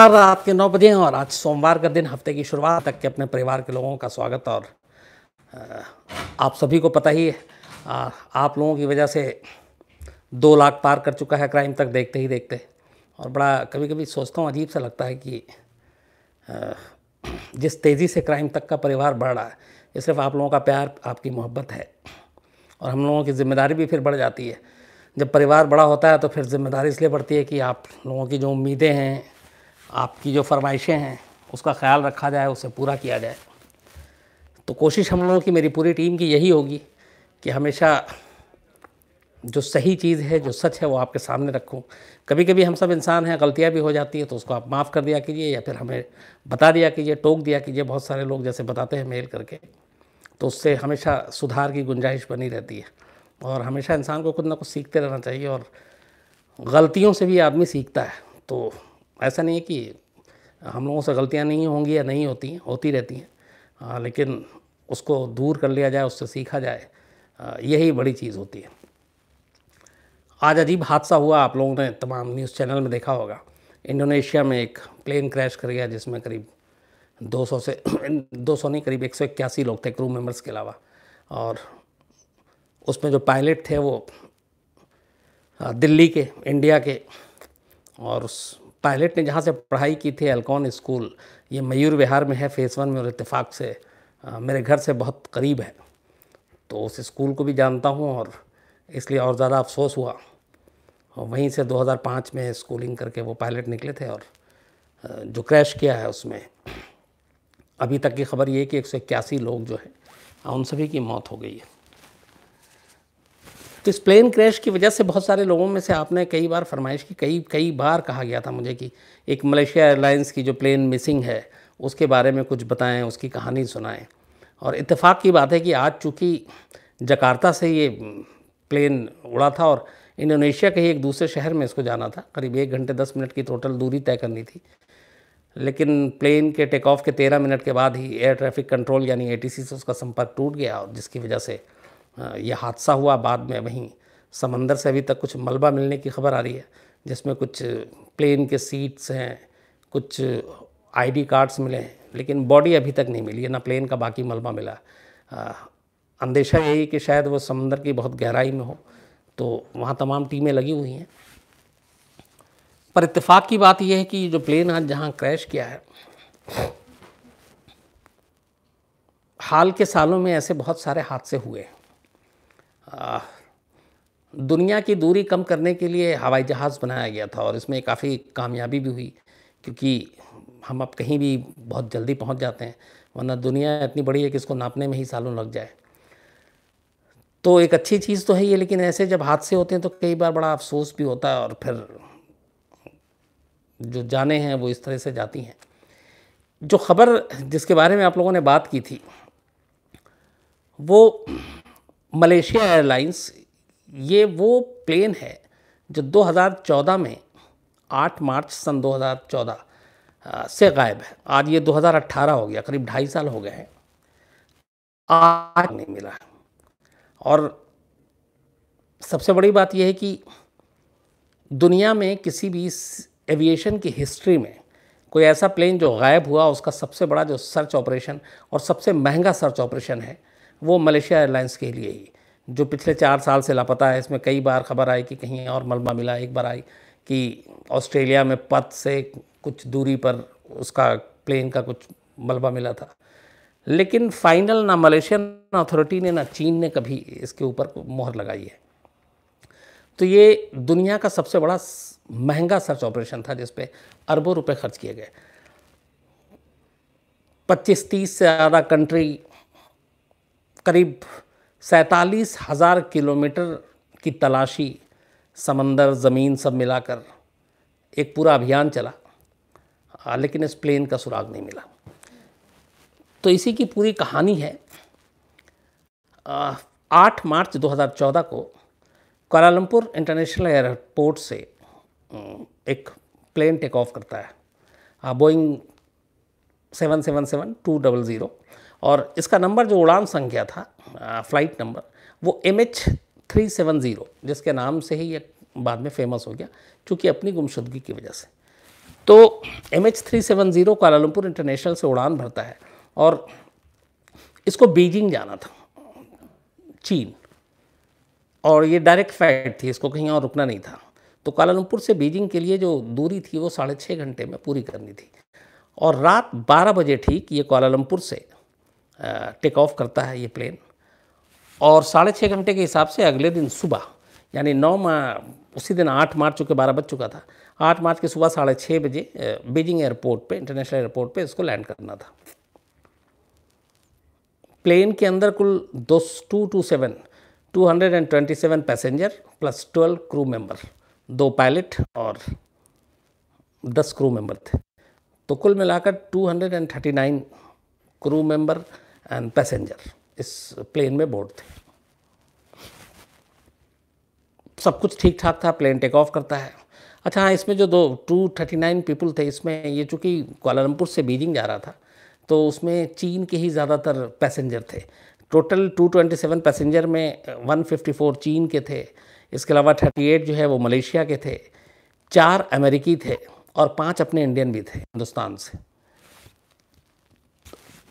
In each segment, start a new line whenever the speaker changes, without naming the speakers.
रात आपके नौ बजे हैं और आज सोमवार का दिन हफ्ते की शुरुआत तक के अपने परिवार के लोगों का स्वागत और आप सभी को पता ही है आप लोगों की वजह से दो लाख पार कर चुका है क्राइम तक देखते ही देखते और बड़ा कभी कभी सोचता हूँ अजीब सा लगता है कि जिस तेज़ी से क्राइम तक का परिवार बढ़ रहा है ये सिर्फ आप लोगों का प्यार आपकी मोहब्बत है और हम लोगों की जिम्मेदारी भी फिर बढ़ जाती है जब परिवार बड़ा होता है तो फिर जिम्मेदारी इसलिए बढ़ती है कि आप लोगों की जो उम्मीदें हैं आपकी जो फरमाइशें हैं उसका ख्याल रखा जाए उसे पूरा किया जाए तो कोशिश हम लोगों की मेरी पूरी टीम की यही होगी कि हमेशा जो सही चीज़ है जो सच है वो आपके सामने रखूँ कभी कभी हम सब इंसान हैं गलतियाँ भी हो जाती है तो उसको आप माफ़ कर दिया कीजिए या फिर हमें बता दिया कीजिए टोक दिया कीजिए बहुत सारे लोग जैसे बताते हैं मेल करके तो उससे हमेशा सुधार की गुंजाइश बनी रहती है और हमेशा इंसान को कुछ ना कुछ सीखते रहना चाहिए और गलतियों से भी आदमी सीखता है तो ऐसा नहीं है कि हम लोगों से गलतियाँ नहीं होंगी या नहीं होती होती रहती हैं लेकिन उसको दूर कर लिया जाए उससे सीखा जाए यही बड़ी चीज़ होती है आज अजीब हादसा हुआ आप लोगों ने तमाम न्यूज़ चैनल में देखा होगा इंडोनेशिया में एक प्लेन क्रैश कर गया जिसमें करीब 200 से 200 नहीं करीब एक लोग थे क्रू मेंबर्स के अलावा और उसमें जो पायलट थे वो दिल्ली के इंडिया के और उस पायलट ने जहाँ से पढ़ाई की थी एलकॉन स्कूल ये मयूर विहार में है फेस वन में और इतफाक़ से आ, मेरे घर से बहुत करीब है तो उस स्कूल को भी जानता हूँ और इसलिए और ज़्यादा अफसोस हुआ और वहीं से 2005 में स्कूलिंग करके वो पायलट निकले थे और जो क्रैश किया है उसमें अभी तक की खबर ये कि एक लोग जो है उन सभी की मौत हो गई है तो इस प्लेन क्रैश की वजह से बहुत सारे लोगों में से आपने कई बार फरमाइश की कई कई बार कहा गया था मुझे कि एक मलेशिया एयरलाइंस की जो प्लेन मिसिंग है उसके बारे में कुछ बताएं उसकी कहानी सुनाएं और इत्तेफाक की बात है कि आज चूँकि जकार्ता से ये प्लेन उड़ा था और इंडोनेशिया के ही एक दूसरे शहर में इसको जाना था करीब एक घंटे दस मिनट की टोटल दूरी तय करनी थी लेकिन प्लेन के टेक ऑफ के तेरह मिनट के बाद ही एयर ट्रैफिक कंट्रोल यानी ए से उसका संपर्क टूट गया और जिसकी वजह से हाँ, यह हादसा हुआ बाद में वहीं समंदर से अभी तक कुछ मलबा मिलने की खबर आ रही है जिसमें कुछ प्लेन के सीट्स हैं कुछ आईडी कार्ड्स मिले हैं लेकिन बॉडी अभी तक नहीं मिली है ना प्लेन का बाकी मलबा मिला अंदेशा यही कि शायद वो समंदर की बहुत गहराई में हो तो वहाँ तमाम टीमें लगी हुई हैं पर इत्तेफाक की बात यह है कि जो प्लेन आज जहाँ क्रैश किया है हाल के सालों में ऐसे बहुत सारे हादसे हुए हैं दुनिया की दूरी कम करने के लिए हवाई जहाज़ बनाया गया था और इसमें काफ़ी कामयाबी भी हुई क्योंकि हम अब कहीं भी बहुत जल्दी पहुंच जाते हैं वरना दुनिया इतनी बड़ी है कि इसको नापने में ही सालों लग जाए तो एक अच्छी चीज़ तो है ये लेकिन ऐसे जब हादसे होते हैं तो कई बार बड़ा अफसोस भी होता है और फिर जो जाने हैं वो इस तरह से जाती हैं जो खबर जिसके बारे में आप लोगों ने बात की थी वो मलेशिया एयरलाइंस ये वो प्लेन है जो 2014 में 8 मार्च सन 2014 से गायब है आज ये 2018 हो गया करीब ढाई साल हो गए हैं आज नहीं मिला और सबसे बड़ी बात यह है कि दुनिया में किसी भी एविएशन की हिस्ट्री में कोई ऐसा प्लेन जो गायब हुआ उसका सबसे बड़ा जो सर्च ऑपरेशन और सबसे महंगा सर्च ऑपरेशन है वो मलेशिया एयरलाइंस के लिए ही जो पिछले चार साल से लापता है इसमें कई बार खबर आई कि कहीं और मलबा मिला एक बार आई कि ऑस्ट्रेलिया में पथ से कुछ दूरी पर उसका प्लेन का कुछ मलबा मिला था लेकिन फाइनल ना मलेशियन अथॉरिटी ने ना चीन ने कभी इसके ऊपर मोहर लगाई है तो ये दुनिया का सबसे बड़ा महंगा सर्च ऑपरेशन था जिसपे अरबों रुपए खर्च किए गए 25-30 से ज़्यादा कंट्री करीब सैतालीस हज़ार किलोमीटर की तलाशी समंदर ज़मीन सब मिलाकर एक पूरा अभियान चला हाँ, लेकिन इस प्लेन का सुराग नहीं मिला तो इसी की पूरी कहानी है आठ मार्च 2014 को कोलालमपुर इंटरनेशनल एयरपोर्ट से एक प्लेन टेक ऑफ करता है Boeing seven seven seven two double zero और इसका नंबर जो उड़ान संख्या था फ्लाइट नंबर वो M H three seven zero जिसके नाम से ही ये बाद में फेमस हो गया चूँकि अपनी गुमशुदगी की वजह से तो M H three seven zero Kuala Lumpur international से उड़ान भरता है और इसको बीजिंग जाना था चीन और ये डायरेक्ट फ्लाइट थी इसको कहीं और रुकना नहीं था तो कालालमपुर से बीजिंग के लिए जो दूरी थी वो साढ़े छः घंटे में पूरी करनी थी और रात 12 बजे ठीक ये कोलालमपुर से टेक ऑफ करता है ये प्लेन और साढ़े छः घंटे के हिसाब से अगले दिन सुबह यानी नौ उसी दिन आठ मार्च चुके बारह बज चुका था आठ मार्च के सुबह साढ़े छः बजे बीजिंग एयरपोर्ट पे इंटरनेशनल एयरपोर्ट पे इसको लैंड करना था प्लेन के अंदर कुल दो two two seven two hundred and twenty seven passenger plus twelve crew member दो पायलट और दस क्रू मेंबर थे तो कुल मिलाकर two hundred and thirty nine crew member and passenger इस प्लेन में बोर्ड थे सब कुछ ठीक ठाक था प्लेन टेक ऑफ करता है अच्छा हाँ इसमें जो दो टू थर्टी नाइन पीपल थे इसमें ये चूँकि कोलालमपुर से बीजिंग जा रहा था तो उसमें चीन के ही ज़्यादातर पैसेंजर थे total two twenty seven passenger में वन फिफ्टी फोर चीन के थे इसके अलावा थर्टी एट जो है वो मलेशिया के थे चार अमेरिकी थे और पांच अपने इंडियन भी थे हिंदुस्तान से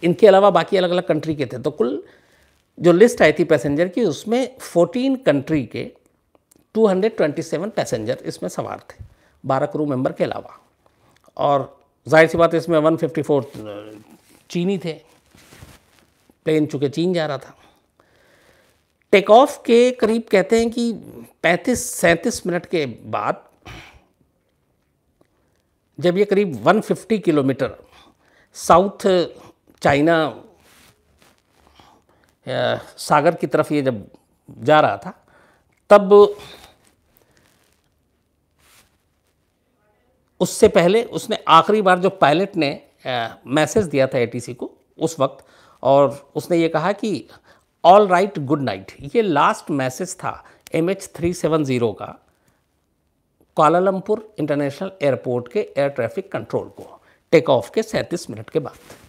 इनके अलावा बाकी अलग अलग कंट्री के थे तो कुल जो लिस्ट आई थी पैसेंजर की उसमें 14 कंट्री के 227 पैसेंजर इसमें सवार थे बारह क्रू मेंबर के अलावा और जाहिर सी बात इसमें 154 चीनी थे प्लेन चूँकि चीन जा रहा था टेक ऑफ के करीब कहते हैं कि 35-37 मिनट के बाद जब ये करीब 150 किलोमीटर साउथ चाइना सागर की तरफ ये जब जा रहा था तब उससे पहले उसने आखिरी बार जो पायलट ने मैसेज दिया था एटीसी को उस वक्त और उसने ये कहा कि ऑल राइट गुड नाइट ये लास्ट मैसेज था M H three seven zero का कोलालमपुर इंटरनेशनल एयरपोर्ट के एयर ट्रैफिक कंट्रोल को टेक ऑफ के सैंतीस मिनट के बाद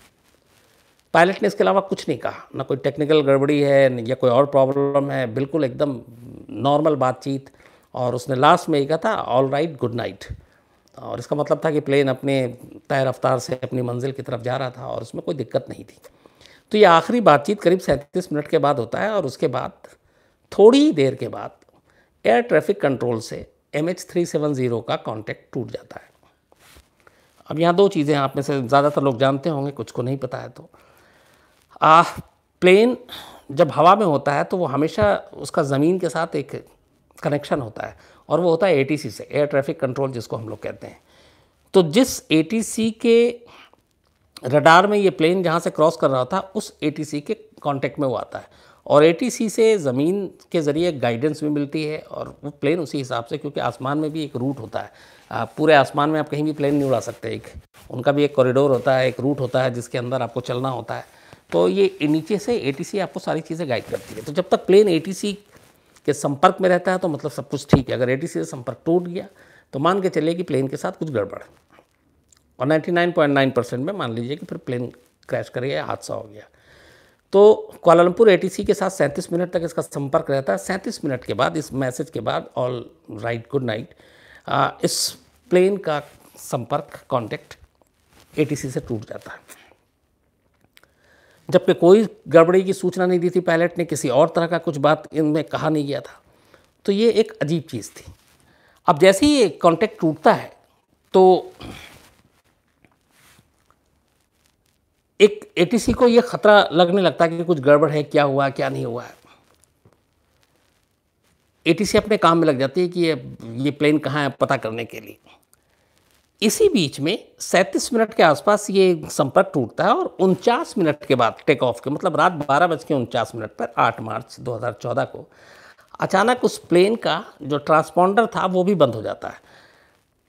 पायलट ने इसके अलावा कुछ नहीं कहा ना कोई टेक्निकल गड़बड़ी है या कोई और प्रॉब्लम है बिल्कुल एकदम नॉर्मल बातचीत और उसने लास्ट में ये कहा था ऑल राइट गुड नाइट और इसका मतलब था कि प्लेन अपने तय रफ्तार से अपनी मंजिल की तरफ जा रहा था और उसमें कोई दिक्कत नहीं थी तो ये आखिरी बातचीत करीब सैंतीस मिनट के बाद होता है और उसके बाद थोड़ी देर के बाद एयर ट्रैफिक कंट्रोल से M H three seven zero का कॉन्टैक्ट टूट जाता है अब यहाँ दो चीज़ें आप में से ज़्यादातर लोग जानते होंगे कुछ को नहीं पता है तो आ, प्लेन जब हवा में होता है तो वो हमेशा उसका ज़मीन के साथ एक कनेक्शन होता है और वो होता है एटीसी से एयर ट्रैफिक कंट्रोल जिसको हम लोग कहते हैं तो जिस एटीसी के रडार में ये प्लेन जहाँ से क्रॉस कर रहा था उस एटीसी के कांटेक्ट में वो आता है और एटीसी से ज़मीन के ज़रिए गाइडेंस भी मिलती है और वो प्लेन उसी हिसाब से क्योंकि आसमान में भी एक रूट होता है आ, पूरे आसमान में आप कहीं भी प्लेन नहीं उड़ा सकते एक उनका भी एक कॉरिडोर होता है एक रूट होता है जिसके अंदर आपको चलना होता है तो ये नीचे से ए आपको सारी चीज़ें गाइड करती है तो जब तक प्लेन ए के संपर्क में रहता है तो मतलब सब कुछ ठीक है अगर एटीसी से संपर्क टूट गया तो मान के चलिए कि प्लेन के साथ कुछ गड़बड़ और 99.9 परसेंट में मान लीजिए कि फिर प्लेन क्रैश कर गया हादसा हो गया तो कोलमपुर ए के साथ सैंतीस मिनट तक इसका संपर्क रहता है सैंतीस मिनट के बाद इस मैसेज के बाद ऑल राइट गुड नाइट इस प्लेन का संपर्क कॉन्टैक्ट ए से टूट जाता है जबकि कोई गड़बड़ी की सूचना नहीं दी थी पायलट ने किसी और तरह का कुछ बात इनमें कहा नहीं गया था तो ये एक अजीब चीज़ थी अब जैसे ही कॉन्टैक्ट टूटता है तो एक एटीसी को ये खतरा लगने लगता है कि कुछ गड़बड़ है क्या हुआ क्या नहीं हुआ है एटीसी अपने काम में लग जाती है कि ये ये प्लेन कहाँ है पता करने के लिए इसी बीच में सैंतीस मिनट के आसपास ये संपर्क टूटता है और उनचास मिनट के बाद टेक ऑफ के मतलब रात बारह बज के उनचास मिनट पर 8 मार्च 2014 को अचानक उस प्लेन का जो ट्रांसपोंडर था वो भी बंद हो जाता है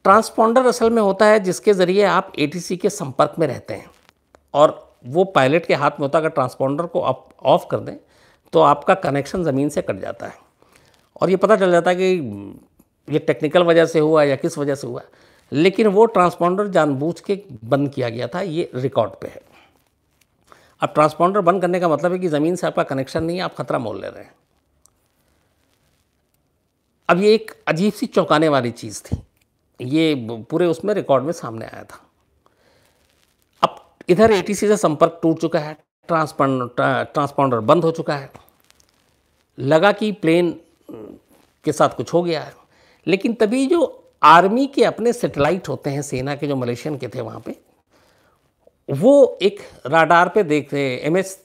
ट्रांसपोंडर असल में होता है जिसके ज़रिए आप ए के संपर्क में रहते हैं और वो पायलट के हाथ में होता है अगर ट्रांसपोंडर को आप ऑफ कर दें तो आपका कनेक्शन ज़मीन से कट जाता है और ये पता चल जाता है कि ये टेक्निकल वजह से हुआ या किस वजह से हुआ लेकिन वो ट्रांसपॉन्डर जानबूझ के बंद किया गया था ये रिकॉर्ड पे है अब ट्रांसपॉन्डर बंद करने का मतलब है कि ज़मीन से आपका कनेक्शन नहीं है आप खतरा मोल ले रहे हैं अब ये एक अजीब सी चौंकाने वाली चीज़ थी ये पूरे उसमें रिकॉर्ड में सामने आया था अब इधर सी से संपर्क टूट चुका है ट्रांसपोंडर ट्रांसपॉन्डर बंद हो चुका है लगा कि प्लेन के साथ कुछ हो गया है लेकिन तभी जो आर्मी के अपने सेटेलाइट होते हैं सेना के जो मलेशियन के थे वहाँ पे वो एक राडार पे देख रहे M S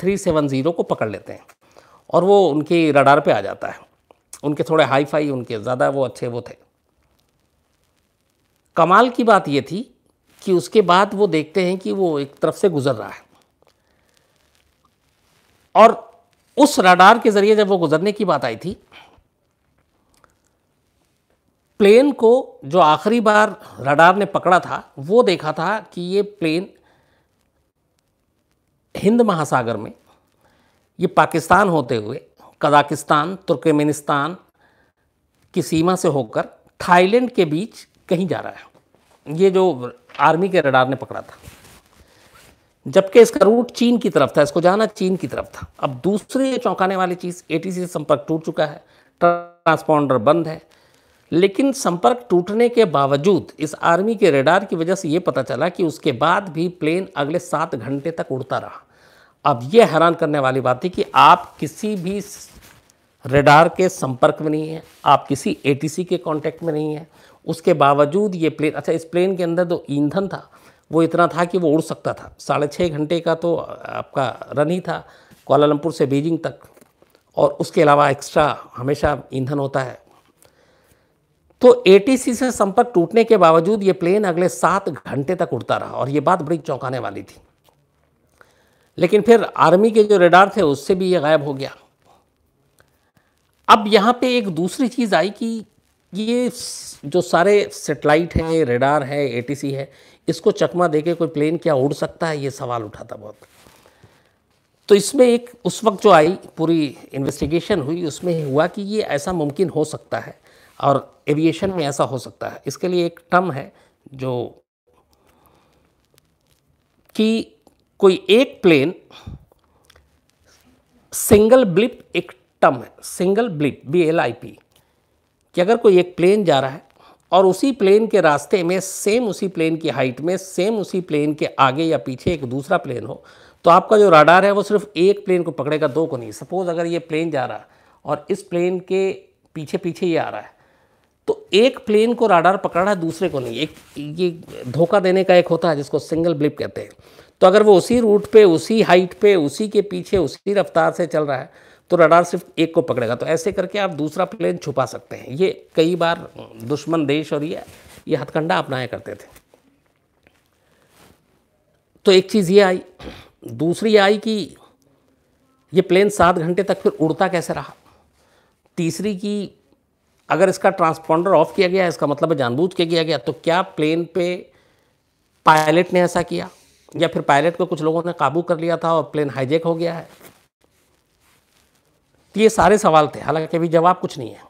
three seven zero को पकड़ लेते हैं और वो उनके राडार पे आ जाता है उनके थोड़े हाई फाई उनके ज़्यादा वो अच्छे वो थे कमाल की बात ये थी कि उसके बाद वो देखते हैं कि वो एक तरफ से गुजर रहा है और उस राडार के ज़रिए जब वो गुजरने की बात आई थी प्लेन को जो आखिरी बार रडार ने पकड़ा था वो देखा था कि ये प्लेन हिंद महासागर में ये पाकिस्तान होते हुए कजाकिस्तान तुर्कमेनिस्तान की सीमा से होकर थाईलैंड के बीच कहीं जा रहा है ये जो आर्मी के रडार ने पकड़ा था जबकि इसका रूट चीन की तरफ था इसको जाना चीन की तरफ था अब दूसरी चौंकाने वाली चीज़ एटीसी से संपर्क टूट चुका है ट्रांसपॉन्डर बंद है लेकिन संपर्क टूटने के बावजूद इस आर्मी के रेडार की वजह से ये पता चला कि उसके बाद भी प्लेन अगले सात घंटे तक उड़ता रहा अब ये हैरान करने वाली बात थी कि आप किसी भी रेडार के संपर्क में नहीं है आप किसी एटीसी के कांटेक्ट में नहीं है उसके बावजूद ये प्लेन अच्छा इस प्लेन के अंदर जो ईंधन था वो इतना था कि वो उड़ सकता था साढ़े छः घंटे का तो आपका रन ही था कोलालमपुर से बीजिंग तक और उसके अलावा एक्स्ट्रा हमेशा ईंधन होता है तो एटीसी से संपर्क टूटने के बावजूद ये प्लेन अगले सात घंटे तक उड़ता रहा और ये बात बड़ी चौंकाने वाली थी लेकिन फिर आर्मी के जो रेडार थे उससे भी ये गायब हो गया अब यहाँ पे एक दूसरी चीज़ आई कि ये जो सारे सेटेलाइट हैं रेडार है एटीसी है इसको चकमा देके कोई प्लेन क्या उड़ सकता है ये सवाल उठा था बहुत तो इसमें एक उस वक्त जो आई पूरी इन्वेस्टिगेशन हुई उसमें हुआ कि ये ऐसा मुमकिन हो सकता है और एविएशन में ऐसा हो सकता है इसके लिए एक टर्म है जो कि कोई एक प्लेन सिंगल ब्लिप एक टर्म है single blip B L I P कि अगर कोई एक प्लेन जा रहा है और उसी प्लेन के रास्ते में सेम उसी प्लेन की हाइट में सेम उसी प्लेन के आगे या पीछे एक दूसरा प्लेन हो तो आपका जो राडार है वो सिर्फ एक प्लेन को पकड़ेगा दो को नहीं सपोज़ अगर ये प्लेन जा रहा है और इस प्लेन के पीछे पीछे ये आ रहा है तो एक प्लेन को राडार पकड़ रहा है दूसरे को नहीं एक ये धोखा देने का एक होता है जिसको सिंगल ब्लिप कहते हैं तो अगर वो उसी रूट पे उसी हाइट पे उसी के पीछे उसी रफ्तार से चल रहा है तो रडार सिर्फ एक को पकड़ेगा तो ऐसे करके आप दूसरा प्लेन छुपा सकते हैं ये कई बार दुश्मन देश और ये ये हथकंडा अपनाया करते थे तो एक चीज़ ये आई दूसरी आई कि ये प्लेन सात घंटे तक फिर उड़ता कैसे रहा तीसरी की अगर इसका ट्रांसपोंडर ऑफ किया गया इसका मतलब है जानबूझ के किया गया तो क्या प्लेन पे पायलट ने ऐसा किया या फिर पायलट को कुछ लोगों ने काबू कर लिया था और प्लेन हाईजेक हो गया है तो ये सारे सवाल थे हालांकि अभी जवाब कुछ नहीं है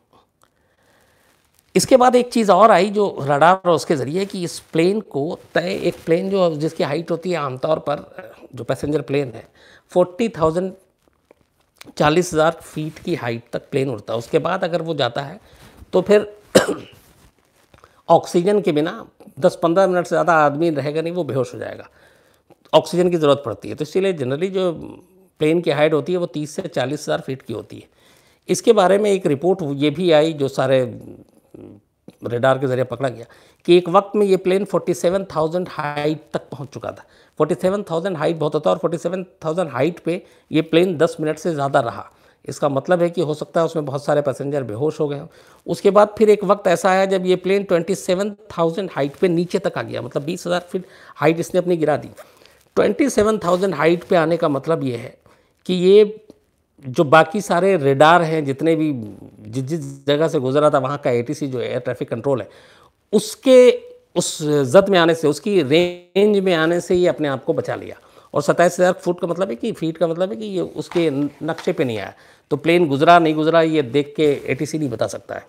इसके बाद एक चीज़ और आई जो रडार और उसके ज़रिए कि इस प्लेन को तय एक प्लेन जो जिसकी हाइट होती है आमतौर पर जो पैसेंजर प्लेन है फोर्टी थाउजेंड चालीस हज़ार फीट की हाइट तक प्लेन उड़ता है उसके बाद अगर वो जाता है तो फिर ऑक्सीजन के बिना 10-15 मिनट से ज़्यादा आदमी रहेगा नहीं वो बेहोश हो जाएगा ऑक्सीजन की ज़रूरत पड़ती है तो इसीलिए जनरली जो प्लेन की हाइट होती है वो तीस से चालीस हज़ार फीट की होती है इसके बारे में एक रिपोर्ट ये भी आई जो सारे रेडार के जरिए पकड़ा गया कि एक वक्त में ये प्लेन 47,000 हाइट तक पहुंच चुका था 47,000 हाइट बहुत होता और 47,000 हाइट पे ये प्लेन 10 मिनट से ज़्यादा रहा इसका मतलब है कि हो सकता है उसमें बहुत सारे पैसेंजर बेहोश हो गए उसके बाद फिर एक वक्त ऐसा आया जब ये प्लेन 27,000 हाइट पे नीचे तक आ गया मतलब 20,000 फीट हाइट इसने अपनी गिरा दी 27,000 हाइट पे आने का मतलब ये है कि ये जो बाकी सारे रेडार हैं जितने भी जिस जिस जगह से गुजरा था वहाँ का ए जो एयर ट्रैफिक कंट्रोल है उसके उस जद में आने से उसकी रेंज में आने से ये अपने आप को बचा लिया और सत्ताईस हज़ार फुट का मतलब है कि फीट का मतलब है कि ये उसके नक्शे पे नहीं आया तो प्लेन गुजरा नहीं गुजरा ये देख के ए नहीं बता सकता है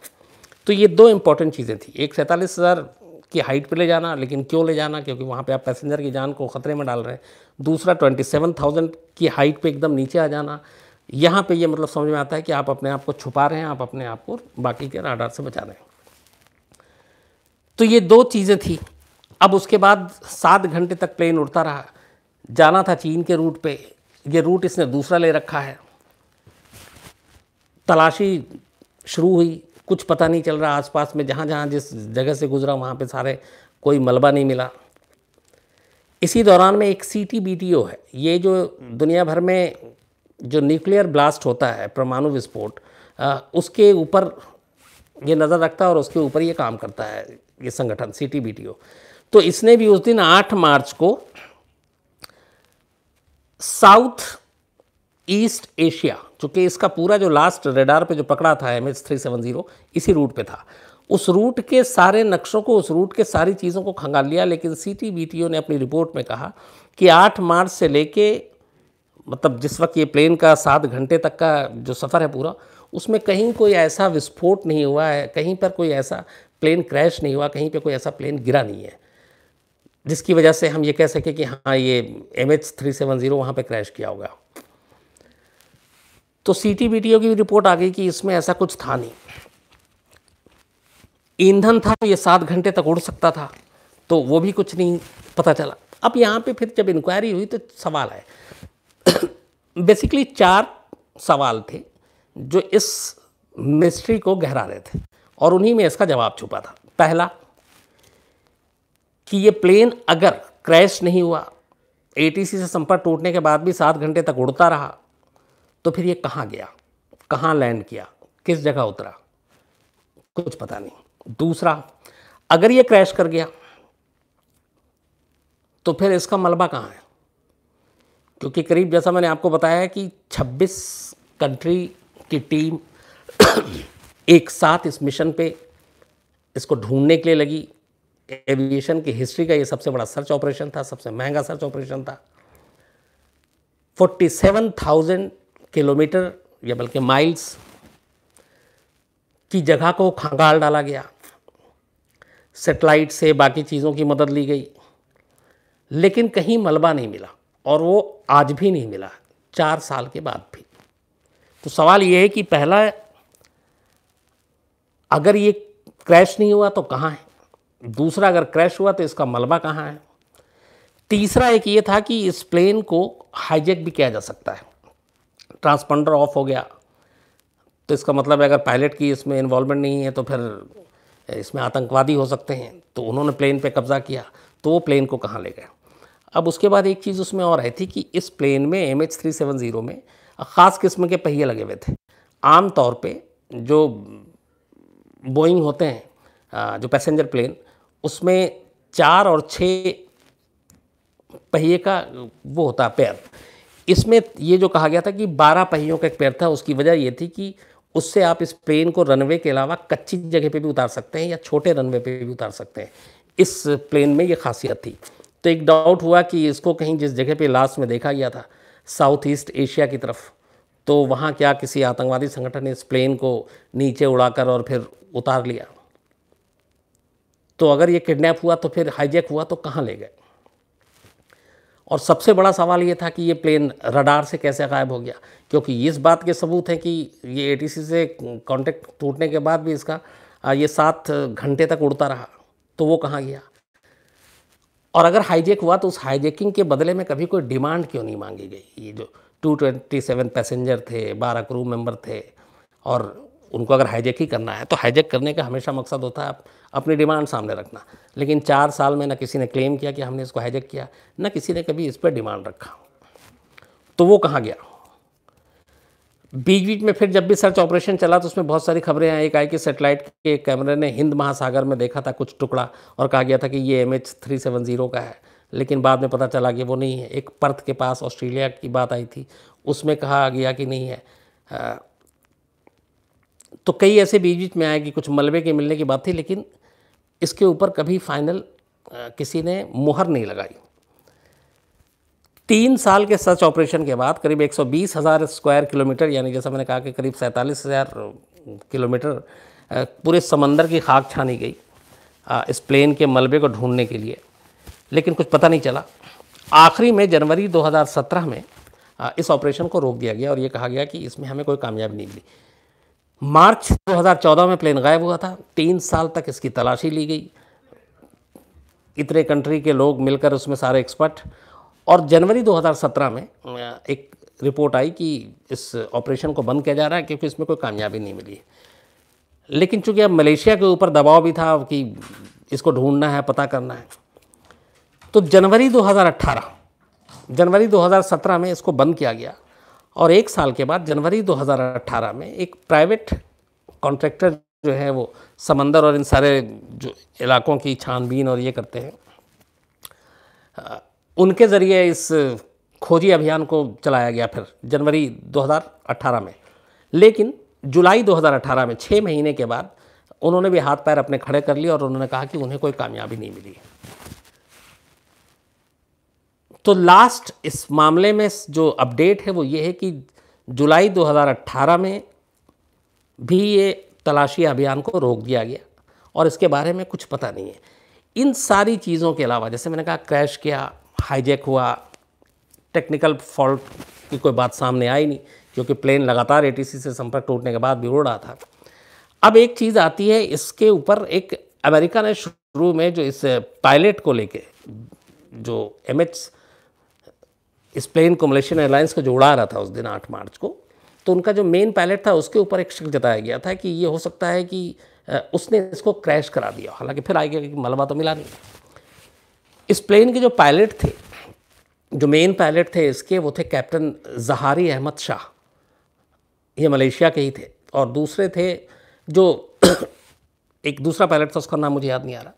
तो ये दो इंपॉर्टेंट चीज़ें थी एक सैंतालीस हज़ार की हाइट पे ले जाना लेकिन क्यों ले जाना क्योंकि वहाँ पे आप पैसेंजर की जान को ख़तरे में डाल रहे हैं दूसरा ट्वेंटी सेवन थाउजेंड की हाइट पे एकदम नीचे आ जाना यहाँ पे ये मतलब समझ में आता है कि आप अपने आप को छुपा रहे हैं आप अपने आप को बाकी के राडार से बचा रहे हैं तो ये दो चीज़ें थी अब उसके बाद सात घंटे तक प्लेन उड़ता रहा जाना था चीन के रूट पे ये रूट इसने दूसरा ले रखा है तलाशी शुरू हुई कुछ पता नहीं चल रहा आसपास में जहाँ जहाँ जिस जगह से गुजरा वहाँ पे सारे कोई मलबा नहीं मिला इसी दौरान में एक C T B T O है ये जो दुनिया भर में जो न्यूक्लियर ब्लास्ट होता है परमाणु विस्फोट उसके ऊपर ये नज़र रखता है और उसके ऊपर ये काम करता है ये संगठन C T B T O तो इसने भी उस दिन आठ मार्च को साउथ ईस्ट एशिया चूंकि इसका पूरा जो लास्ट रेडार पे जो पकड़ा था M H three seven zero इसी रूट पे था उस रूट के सारे नक्शों को उस रूट के सारी चीज़ों को खंगाल लिया लेकिन C T B T O ने अपनी रिपोर्ट में कहा कि आठ मार्च से लेके मतलब जिस वक्त ये प्लेन का सात घंटे तक का जो सफ़र है पूरा उसमें कहीं कोई ऐसा विस्फोट नहीं हुआ है कहीं पर कोई ऐसा प्लेन क्रैश नहीं हुआ कहीं पर कोई ऐसा प्लेन गिरा नहीं है जिसकी वजह से हम ये कह सकें कि हाँ ये M H three seven zero वहाँ पर क्रैश किया होगा तो C T B T O की रिपोर्ट आ गई कि इसमें ऐसा कुछ था नहीं ईंधन था ये सात घंटे तक उड़ सकता था तो वो भी कुछ नहीं पता चला अब यहाँ पे फिर जब इंक्वायरी हुई तो सवाल आए बेसिकली चार सवाल थे जो इस मिस्ट्री को गहरा रहे थे और उन्हीं में इसका जवाब छुपा था पहला कि ये प्लेन अगर क्रैश नहीं हुआ एटीसी से संपर्क टूटने के बाद भी सात घंटे तक उड़ता रहा तो फिर ये कहाँ गया कहाँ लैंड किया किस जगह उतरा कुछ पता नहीं दूसरा अगर ये क्रैश कर गया तो फिर इसका मलबा कहाँ है क्योंकि करीब जैसा मैंने आपको बताया है कि 26 कंट्री की टीम एक साथ इस मिशन पे इसको ढूंढने के लिए लगी एविएशन की हिस्ट्री का ये सबसे बड़ा सर्च ऑपरेशन था सबसे महंगा सर्च ऑपरेशन था 47,000 किलोमीटर या बल्कि माइल्स की जगह को खंगाल डाला गया सेटेलाइट से बाकी चीज़ों की मदद ली गई लेकिन कहीं मलबा नहीं मिला और वो आज भी नहीं मिला चार साल के बाद भी तो सवाल ये है कि पहला अगर ये क्रैश नहीं हुआ तो कहाँ है दूसरा अगर क्रैश हुआ तो इसका मलबा कहाँ है तीसरा एक ये था कि इस प्लेन को हाईजेक भी किया जा सकता है ट्रांसपंडर ऑफ हो गया तो इसका मतलब है अगर पायलट की इसमें इन्वॉल्वमेंट नहीं है तो फिर इसमें आतंकवादी हो सकते हैं तो उन्होंने प्लेन पे कब्ज़ा किया तो वो प्लेन को कहाँ ले गए अब उसके बाद एक चीज़ उसमें और आई थी कि इस प्लेन में M H three seven zero में ख़ास किस्म के पहिए लगे हुए थे आम तौर पे जो बोइंग होते हैं जो पैसेंजर प्लेन उसमें चार और छः पहिए का वो होता पैर इसमें ये जो कहा गया था कि बारह पहियों का एक पैर था उसकी वजह ये थी कि उससे आप इस प्लेन को रनवे के अलावा कच्ची जगह पे भी उतार सकते हैं या छोटे रनवे पे भी उतार सकते हैं इस प्लेन में ये खासियत थी तो एक डाउट हुआ कि इसको कहीं जिस जगह पे लास्ट में देखा गया था साउथ ईस्ट एशिया की तरफ तो वहाँ क्या किसी आतंकवादी संगठन ने इस प्लेन को नीचे उड़ाकर और फिर उतार लिया तो अगर ये किडनैप हुआ तो फिर हाईजैक हुआ तो कहाँ ले गए और सबसे बड़ा सवाल ये था कि ये प्लेन रडार से कैसे गायब हो गया क्योंकि इस बात के सबूत हैं कि ये ए से कॉन्टेक्ट टूटने के बाद भी इसका ये सात घंटे तक उड़ता रहा तो वो कहाँ गया और अगर हाईजेक हुआ तो उस हाईजेकिंग के बदले में कभी कोई डिमांड क्यों नहीं मांगी गई ये जो टू ट्वेंटी सेवन पैसेंजर थे बारह क्रू मेंबर थे और उनको अगर हाईजेक ही करना है तो हाईजेक करने का हमेशा मकसद होता है अपनी डिमांड सामने रखना लेकिन चार साल में ना किसी ने क्लेम किया कि हमने इसको हाईजेक किया ना किसी ने कभी इस पर डिमांड रखा तो वो कहाँ गया बीच बीच में फिर जब भी सर्च ऑपरेशन चला तो उसमें बहुत सारी खबरें आई एक आई कि सेटेलाइट के कैमरे ने हिंद महासागर में देखा था कुछ टुकड़ा और कहा गया था कि ये M H three seven zero का है लेकिन बाद में पता चला कि वो नहीं है एक पर्थ के पास ऑस्ट्रेलिया की बात आई थी उसमें कहा गया कि नहीं है तो कई ऐसे बीच बीच में आए कि कुछ मलबे के मिलने की बात थी लेकिन इसके ऊपर कभी फाइनल किसी ने मुहर नहीं लगाई तीन साल के सर्च ऑपरेशन के बाद करीब एक हज़ार स्क्वायर किलोमीटर यानी जैसा मैंने कहा कि करीब सैंतालीस हज़ार किलोमीटर पूरे समंदर की खाक छानी गई इस प्लेन के मलबे को ढूंढने के लिए लेकिन कुछ पता नहीं चला आखिरी में जनवरी 2017 में इस ऑपरेशन को रोक दिया गया और ये कहा गया कि इसमें हमें कोई कामयाबी नहीं मिली मार्च 2014 में प्लेन गायब हुआ था तीन साल तक इसकी तलाशी ली गई इतने कंट्री के लोग मिलकर उसमें सारे एक्सपर्ट और जनवरी 2017 में एक रिपोर्ट आई कि इस ऑपरेशन को बंद किया जा रहा है क्योंकि इसमें कोई कामयाबी नहीं मिली लेकिन चूंकि अब मलेशिया के ऊपर दबाव भी था कि इसको ढूंढना है पता करना है तो जनवरी 2018 जनवरी 2017 में इसको बंद किया गया और एक साल के बाद जनवरी 2018 में एक प्राइवेट कॉन्ट्रैक्टर जो है वो समंदर और इन सारे जो इलाकों की छानबीन और ये करते हैं उनके ज़रिए इस खोजी अभियान को चलाया गया फिर जनवरी 2018 में लेकिन जुलाई 2018 में छः महीने के बाद उन्होंने भी हाथ पैर अपने खड़े कर लिए और उन्होंने कहा कि उन्हें कोई कामयाबी नहीं मिली तो लास्ट इस मामले में जो अपडेट है वो ये है कि जुलाई 2018 में भी ये तलाशी अभियान को रोक दिया गया और इसके बारे में कुछ पता नहीं है इन सारी चीज़ों के अलावा जैसे मैंने कहा क्रैश किया हाईजैक हुआ टेक्निकल फॉल्ट की कोई बात सामने आई नहीं क्योंकि प्लेन लगातार ए से संपर्क टूटने के बाद भी उड़ रहा था अब एक चीज़ आती है इसके ऊपर एक अमेरिका ने शुरू में जो इस पायलट को लेके जो एम एच इस प्लेन को मलेशियन एयरलाइंस को जो उड़ा रहा था उस दिन आठ मार्च को तो उनका जो मेन पायलट था उसके ऊपर एक शक जताया गया था कि ये हो सकता है कि उसने इसको क्रैश करा दिया हालांकि फिर आ गया कि मलबा तो मिला नहीं इस प्लेन के जो पायलट थे जो मेन पायलट थे इसके वो थे कैप्टन जहारी अहमद शाह ये मलेशिया के ही थे और दूसरे थे जो एक दूसरा पायलट था उसका नाम मुझे याद नहीं आ रहा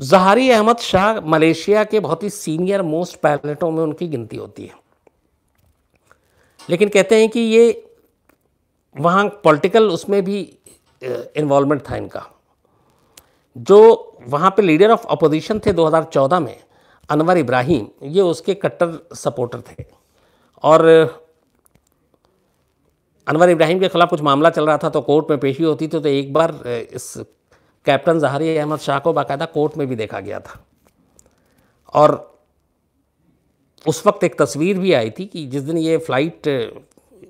जहारी अहमद शाह मलेशिया के बहुत ही सीनियर मोस्ट पायलटों में उनकी गिनती होती है लेकिन कहते हैं कि ये वहाँ पॉलिटिकल उसमें भी इन्वॉल्वमेंट था इनका जो वहाँ पे लीडर ऑफ अपोजिशन थे 2014 में अनवर इब्राहिम ये उसके कट्टर सपोर्टर थे और अनवर इब्राहिम के खिलाफ कुछ मामला चल रहा था तो कोर्ट में पेशी होती थी तो एक बार इस कैप्टन जहारी अहमद शाह को बाकायदा कोर्ट में भी देखा गया था और उस वक्त एक तस्वीर भी आई थी कि जिस दिन ये फ़्लाइट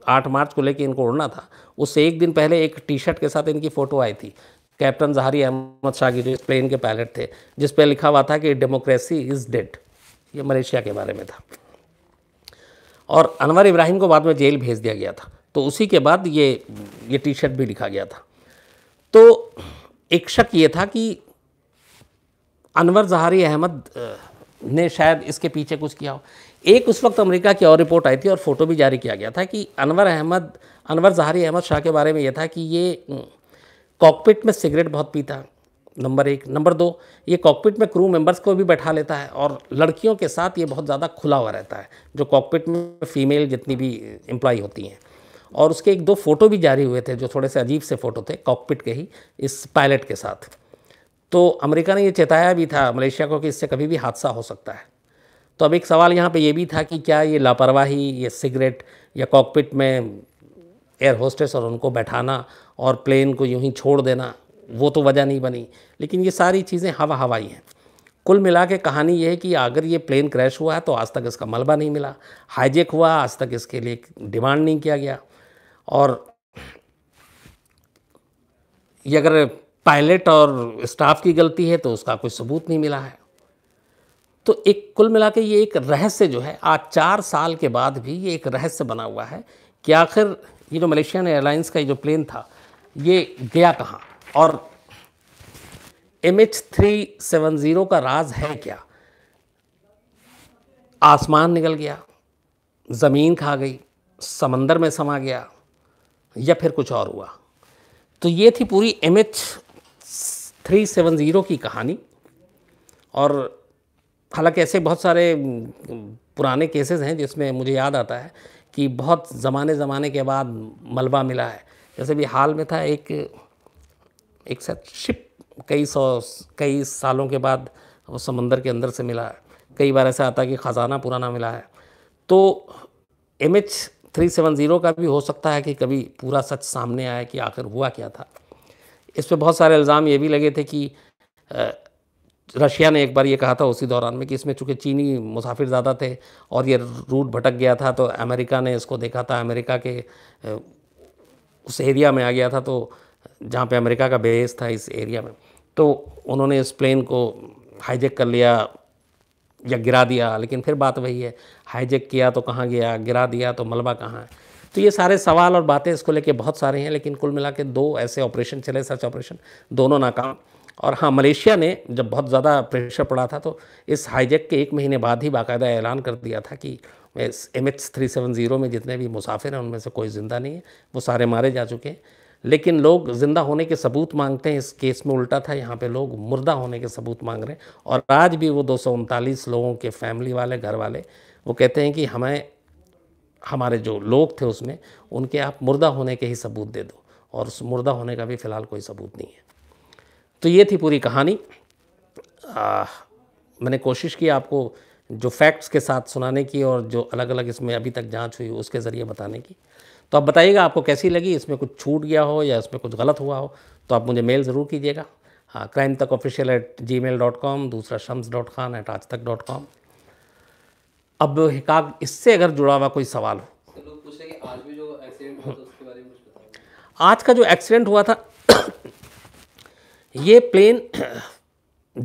आठ मार्च को लेकर इनको उड़ना था उससे एक दिन पहले एक टी शर्ट के साथ इनकी फ़ोटो आई थी कैप्टन जहारी अहमद शाह की जो प्लेन के पायलट थे जिस पर लिखा हुआ था कि डेमोक्रेसी इज़ डेड ये मलेशिया के बारे में था और अनवर इब्राहिम को बाद में जेल भेज दिया गया था तो उसी के बाद ये ये टी शर्ट भी लिखा गया था तो एक शक ये था कि अनवर जहारी अहमद ने शायद इसके पीछे कुछ किया हो एक उस वक्त अमेरिका की और रिपोर्ट आई थी और फ़ोटो भी जारी किया गया था कि अनवर अहमद अनवर जहारी अहमद शाह के बारे में यह था कि ये कॉकपिट में सिगरेट बहुत पीता नंबर एक नंबर दो ये कॉकपिट में क्रू मेंबर्स को भी बैठा लेता है और लड़कियों के साथ ये बहुत ज़्यादा खुला हुआ रहता है जो कॉकपिट में फीमेल जितनी भी एम्प्लॉय होती हैं और उसके एक दो फ़ोटो भी जारी हुए थे जो थोड़े से अजीब से फ़ोटो थे कॉकपिट के ही इस पायलट के साथ तो अमेरिका ने ये चेताया भी था मलेशिया को कि इससे कभी भी हादसा हो सकता है तो अब एक सवाल यहाँ पे ये भी था कि क्या ये लापरवाही ये सिगरेट या कॉकपिट में एयर होस्टेस और उनको बैठाना और प्लेन को यूँ ही छोड़ देना वो तो वजह नहीं बनी लेकिन ये सारी चीज़ें हवा हवाई हैं कुल मिला के कहानी ये है कि अगर ये प्लेन क्रैश हुआ है तो आज तक इसका मलबा नहीं मिला हाईजेक हुआ आज तक इसके लिए डिमांड नहीं किया गया और ये अगर पायलट और स्टाफ की गलती है तो उसका कोई सबूत नहीं मिला है तो एक कुल मिला के ये एक रहस्य जो है आज चार साल के बाद भी ये एक रहस्य बना हुआ है कि आखिर ये जो मलेशियन एयरलाइंस का ये जो प्लेन था ये गया कहाँ और M H three seven zero का राज है क्या आसमान निकल गया ज़मीन खा गई समंदर में समा गया या फिर कुछ और हुआ तो ये थी पूरी M H three seven zero की कहानी और हालांकि ऐसे बहुत सारे पुराने केसेस हैं जिसमें मुझे याद आता है कि बहुत ज़माने ज़माने के बाद मलबा मिला है जैसे भी हाल में था एक एक शिप कई सौ कई सालों के बाद वो समंदर के अंदर से मिला है कई बार ऐसा आता है कि ख़जाना पुराना मिला है तो M H three seven zero का भी हो सकता है कि कभी पूरा सच सामने आया कि आखिर हुआ क्या था इस पर बहुत सारे इल्ज़ाम ये भी लगे थे कि रशिया ने एक बार ये कहा था उसी दौरान में कि इसमें चूँकि चीनी मुसाफिर ज़्यादा थे और ये रूट भटक गया था तो अमेरिका ने इसको देखा था अमेरिका के उस एरिया में आ गया था तो जहाँ पे अमेरिका का बेस था इस एरिया में तो उन्होंने इस प्लेन को हाईजेक कर लिया या गिरा दिया लेकिन फिर बात वही है हाईजेक किया तो कहाँ गया गिरा दिया तो मलबा कहाँ है तो ये सारे सवाल और बातें इसको लेके बहुत सारे हैं लेकिन कुल मिला के दो ऐसे ऑपरेशन चले सर्च ऑपरेशन दोनों नाकाम और हाँ मलेशिया ने जब बहुत ज़्यादा प्रेशर पड़ा था तो इस हाईजेक के एक महीने बाद ही बाकायदा ऐलान कर दिया था कि M H three seven zero में जितने भी मुसाफिर हैं उनमें से कोई ज़िंदा नहीं है वो सारे मारे जा चुके हैं लेकिन लोग ज़िंदा होने के सबूत मांगते हैं इस केस में उल्टा था यहाँ पे लोग मुर्दा होने के सबूत मांग रहे हैं और आज भी वो दो लोगों के फैमिली वाले घर वाले वो कहते हैं कि हमें हमारे जो लोग थे उसमें उनके आप मुर्दा होने के ही सबूत दे दो और उस मुर्दा होने का भी फ़िलहाल कोई सबूत नहीं है तो ये थी पूरी कहानी आ, मैंने कोशिश की आपको जो फैक्ट्स के साथ सुनाने की और जो अलग अलग इसमें अभी तक जांच हुई उसके ज़रिए बताने की तो आप बताइएगा आपको कैसी लगी इसमें कुछ छूट गया हो या इसमें कुछ गलत हुआ हो तो आप मुझे मेल ज़रूर कीजिएगा हाँ क्राइम तक official at G mail dot com दूसरा शम्स डॉट खान एट आज तक डॉट कॉम अब हिकाक इससे अगर जुड़ा हुआ कोई सवाल हो तो
आज, तो
आज का जो एक्सीडेंट हुआ था ये प्लेन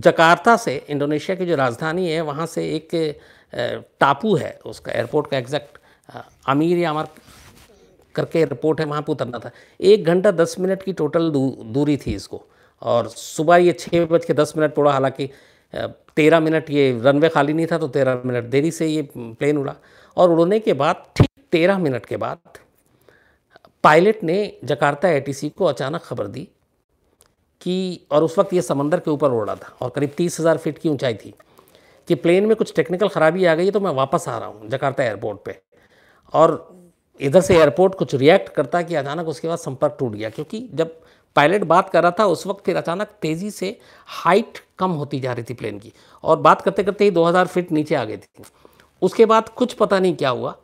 जकार्ता से इंडोनेशिया की जो राजधानी है वहाँ से एक टापू है उसका एयरपोर्ट का एग्जैक्ट आमिर या अमर करके एयरपोर्ट है वहाँ पर उतरना था एक घंटा दस मिनट की टोटल दू, दूरी थी इसको और सुबह ये छः बज के दस मिनट पड़ा हालांकि तेरह मिनट ये रनवे खाली नहीं था तो तेरह मिनट देरी से ये प्लेन उड़ा और उड़ने के बाद ठीक तेरह मिनट के बाद पायलट ने जकार्ता ए को अचानक खबर दी कि और उस वक्त ये समंदर के ऊपर उड़ रहा था और करीब तीस हज़ार फीट की ऊंचाई थी कि प्लेन में कुछ टेक्निकल ख़राबी आ गई है तो मैं वापस आ रहा हूँ जकार्ता एयरपोर्ट पे और इधर से एयरपोर्ट कुछ रिएक्ट करता कि अचानक उसके बाद संपर्क टूट गया क्योंकि जब पायलट बात कर रहा था उस वक्त फिर अचानक तेज़ी से हाइट कम होती जा रही थी प्लेन की और बात करते करते ही 2000 फीट नीचे आ गई थी उसके बाद कुछ पता नहीं क्या हुआ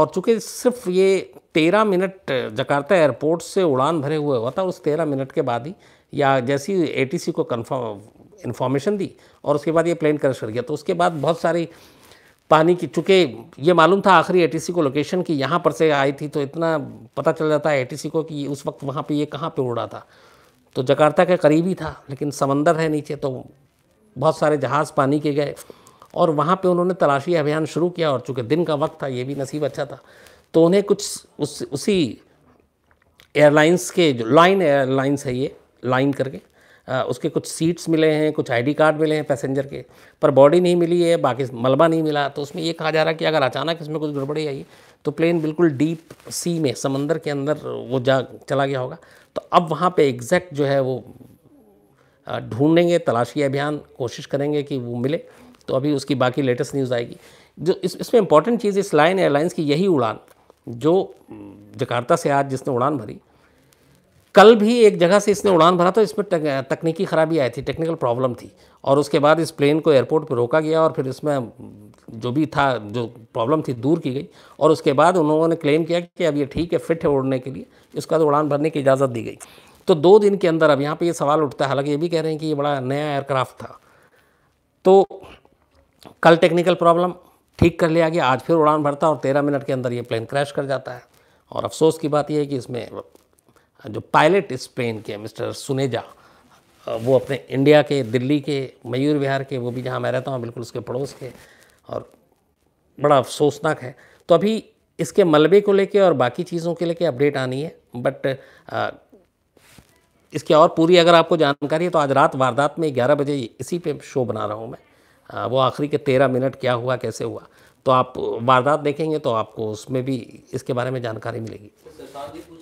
और चूँकि सिर्फ ये तेरह मिनट जकार्ता एयरपोर्ट से उड़ान भरे हुए हुआ था उस तेरह मिनट के बाद ही या जैसी ए को कन्फर्म इन्फॉर्मेशन दी और उसके बाद ये प्लेन क्रश कर गया तो उसके बाद बहुत सारी पानी की चूँकि ये मालूम था आखिरी एटीसी को लोकेशन की यहाँ पर से आई थी तो इतना पता चल जाता है एटीसी को कि उस वक्त वहाँ पे ये कहाँ पे उड़ा था तो जकार्ता के करीब ही था लेकिन समंदर है नीचे तो बहुत सारे जहाज़ पानी के गए और वहाँ पे उन्होंने तलाशी अभियान शुरू किया और चूँकि दिन का वक्त था ये भी नसीब अच्छा था तो उन्हें कुछ उस उसी एयरलाइंस के जो लाइन एयरलाइंस है ये लाइन करके उसके कुछ सीट्स मिले हैं कुछ आईडी कार्ड मिले हैं पैसेंजर के पर बॉडी नहीं मिली है बाकी मलबा नहीं मिला तो उसमें ये कहा जा रहा है कि अगर अचानक इसमें कुछ गड़बड़ी आई तो प्लेन बिल्कुल डीप सी में समंदर के अंदर वो जा चला गया होगा तो अब वहाँ पर एग्जैक्ट जो है वो ढूंढेंगे तलाशी अभियान कोशिश करेंगे कि वो मिले तो अभी उसकी बाकी लेटेस्ट न्यूज़ आएगी जो इस इसमें इंपॉर्टेंट चीज़ इस लाइन एयरलाइंस की यही उड़ान जो जकार्ता से आज जिसने उड़ान भरी कल भी एक जगह से इसने उड़ान भरा तो इसमें तकनीकी ख़राबी आई थी टेक्निकल प्रॉब्लम थी और उसके बाद इस प्लेन को एयरपोर्ट पर रोका गया और फिर इसमें जो भी था जो प्रॉब्लम थी दूर की गई और उसके बाद उन्होंने क्लेम किया कि अब ये ठीक है फिट है उड़ने के लिए इसका तो उड़ान भरने की इजाज़त दी गई तो दो दिन के अंदर अब यहाँ पर ये सवाल उठता है हालांकि ये भी कह रहे हैं कि ये बड़ा नया एयरक्राफ्ट था तो कल टेक्निकल प्रॉब्लम ठीक कर लिया गया आज फिर उड़ान भरता और तेरह मिनट के अंदर ये प्लेन क्रैश कर जाता है और अफसोस की बात यह है कि इसमें जो पायलट स्पेन के मिस्टर सुनेजा वो अपने इंडिया के दिल्ली के मयूर विहार के वो भी जहाँ मैं रहता हूँ बिल्कुल उसके पड़ोस के और बड़ा अफसोसनाक है तो अभी इसके मलबे को लेके और बाकी चीज़ों के लेके अपडेट आनी है बट आ, इसकी और पूरी अगर आपको जानकारी है तो आज रात वारदात में ग्यारह बजे इसी पे शो बना रहा हूँ मैं आ, वो आखिरी के तेरह मिनट क्या हुआ कैसे हुआ तो आप वारदात देखेंगे तो आपको उसमें भी इसके बारे में जानकारी मिलेगी
तो